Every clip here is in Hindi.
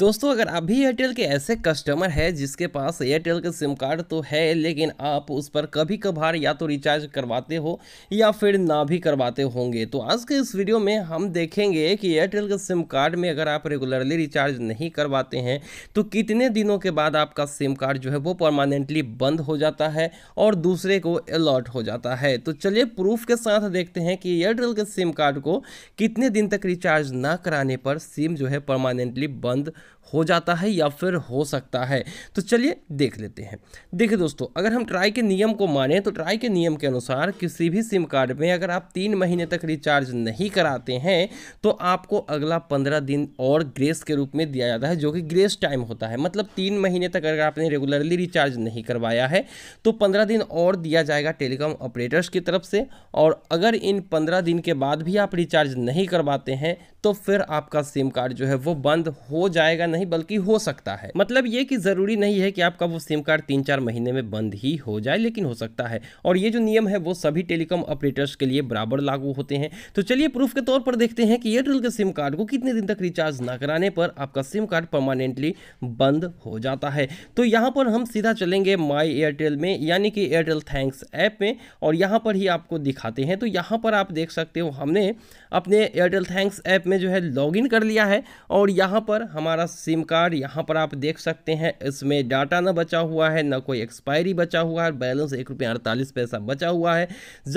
दोस्तों अगर आप भी एयरटेल के ऐसे कस्टमर है जिसके पास एयरटेल का सिम कार्ड तो है लेकिन आप उस पर कभी कभार या तो रिचार्ज करवाते हो या फिर ना भी करवाते होंगे तो आज के इस वीडियो में हम देखेंगे कि एयरटेल के सिम कार्ड में अगर आप रेगुलरली रिचार्ज नहीं करवाते हैं तो कितने दिनों के बाद आपका सिम कार्ड जो है वो परमानेंटली बंद हो जाता है और दूसरे को अलॉट हो जाता है तो चलिए प्रूफ के साथ देखते हैं कि एयरटेल के सिम कार्ड को कितने दिन तक रिचार्ज ना कराने पर सिम जो है परमानेंटली बंद हो जाता है या फिर हो सकता है तो चलिए देख लेते हैं देखिए दोस्तों अगर हम ट्राई के नियम को माने तो ट्राई के नियम के अनुसार किसी भी सिम कार्ड में अगर आप तीन महीने तक रिचार्ज नहीं कराते हैं तो आपको अगला पंद्रह दिन और ग्रेस के रूप में दिया जाता है जो कि ग्रेस टाइम होता है मतलब तीन महीने तक अगर आपने रेगुलरली रिचार्ज नहीं करवाया है तो पंद्रह दिन और दिया जाएगा टेलीकॉम ऑपरेटर्स की तरफ से और अगर इन पंद्रह दिन के बाद भी आप रिचार्ज नहीं करवाते हैं तो फिर आपका सिम कार्ड जो है वो बंद हो जाएगा जाएगा नहीं बल्कि हो सकता है मतलब ये कि ज़रूरी नहीं है कि आपका वो सिम कार्ड तीन चार महीने में बंद ही हो जाए लेकिन हो सकता है और ये जो नियम है वो सभी टेलीकॉम ऑपरेटर्स के लिए बराबर लागू होते हैं तो चलिए प्रूफ के तौर पर देखते हैं कि एयरटेल के सिम कार्ड को कितने दिन तक रिचार्ज न कराने पर आपका सिम कार्ड परमानेंटली बंद हो जाता है तो यहाँ पर हम सीधा चलेंगे माई एयरटेल में यानी कि एयरटेल थैंक्स ऐप में और यहाँ पर ही आपको दिखाते हैं तो यहाँ पर आप देख सकते हो हमने अपने एयरटेल थैंक्स ऐप में जो है लॉग कर लिया है और यहाँ पर हमारा सिम कार्ड यहाँ पर आप देख सकते हैं इसमें डाटा ना बचा हुआ है ना कोई एक्सपायरी बचा हुआ है बैलेंस एक रुपये अड़तालीस पैसा बचा हुआ है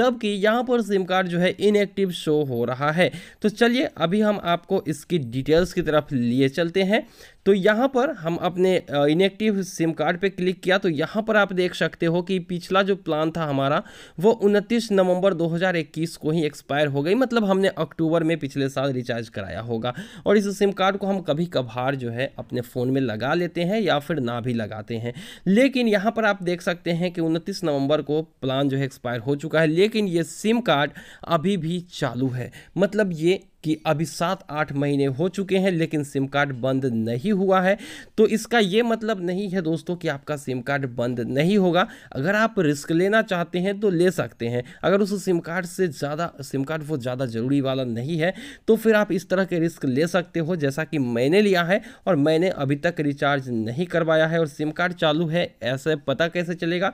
जबकि यहाँ पर सिम कार्ड जो है इनएक्टिव शो हो रहा है तो चलिए अभी हम आपको इसकी डिटेल्स की तरफ लिए चलते हैं तो यहाँ पर हम अपने इनेक्टिव सिम कार्ड पे क्लिक किया तो यहाँ पर आप देख सकते हो कि पिछला जो प्लान था हमारा वो 29 नवंबर 2021 को ही एक्सपायर हो गई मतलब हमने अक्टूबर में पिछले साल रिचार्ज कराया होगा और इस सिम कार्ड को हम कभी कभार जो है अपने फ़ोन में लगा लेते हैं या फिर ना भी लगाते हैं लेकिन यहाँ पर आप देख सकते हैं कि उनतीस नवम्बर को प्लान जो है एक्सपायर हो चुका है लेकिन ये सिम कार्ड अभी भी चालू है मतलब ये कि अभी सात आठ महीने हो चुके हैं लेकिन सिम कार्ड बंद नहीं हुआ है तो इसका ये मतलब नहीं है दोस्तों कि आपका सिम कार्ड बंद नहीं होगा अगर आप रिस्क लेना चाहते हैं तो ले सकते हैं अगर उस सिम कार्ड से ज़्यादा सिम कार्ड वो ज़्यादा ज़रूरी वाला नहीं है तो फिर आप इस तरह के रिस्क ले सकते हो जैसा कि मैंने लिया है और मैंने अभी तक रिचार्ज नहीं करवाया है और सिम कार्ड चालू है ऐसे पता कैसे चलेगा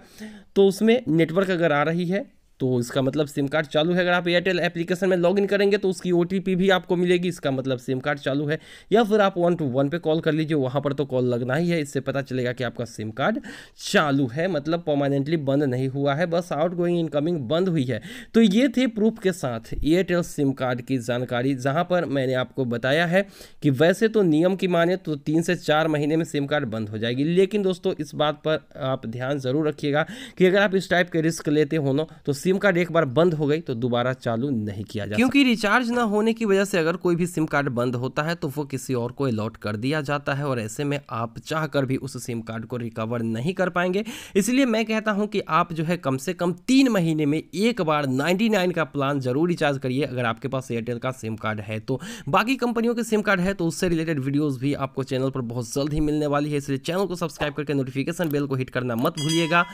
तो उसमें नेटवर्क अगर आ रही है तो इसका मतलब सिम कार्ड चालू है अगर आप एयरटेल एप्लीकेशन में लॉगिन करेंगे तो उसकी ओ भी आपको मिलेगी इसका मतलब सिम कार्ड चालू है या फिर आप वन टू वन पे कॉल कर लीजिए वहाँ पर तो कॉल लगना ही है इससे पता चलेगा कि आपका सिम कार्ड चालू है मतलब परमानेंटली बंद नहीं हुआ है बस आउट गोइंग इनकमिंग बंद हुई है तो ये थे प्रूफ के साथ एयरटेल सिम कार्ड की जानकारी जहाँ पर मैंने आपको बताया है कि वैसे तो नियम की माने तो तीन से चार महीने में सिम कार्ड बंद हो जाएगी लेकिन दोस्तों इस बात पर आप ध्यान ज़रूर रखिएगा कि अगर आप इस टाइप के रिस्क लेते हो ना तो सिम कार्ड एक बार बंद हो गई तो दोबारा चालू नहीं किया जाता क्योंकि रिचार्ज ना होने की वजह से अगर कोई भी सिम कार्ड बंद होता है तो वो किसी और को अलॉट कर दिया जाता है और ऐसे में आप चाह कर भी उस सिम कार्ड को रिकवर नहीं कर पाएंगे इसलिए मैं कहता हूँ कि आप जो है कम से कम तीन महीने में एक बार नाइन्टी का प्लान जरूर रिचार्ज करिए अगर आपके पास एयरटेल का सिम कार्ड है तो बाकी कंपनियों के सिम कार्ड है तो उससे रिलेटेड वीडियोज़ भी आपको चैनल पर बहुत जल्द ही मिलने वाली है इसलिए चैनल को सब्सक्राइब करके नोटिफिकेशन बेल को हिट करना मत भूलिएगा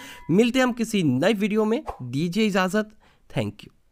मिलते हम किसी नए वीडियो में दीजिए इजाज़त थैंक यू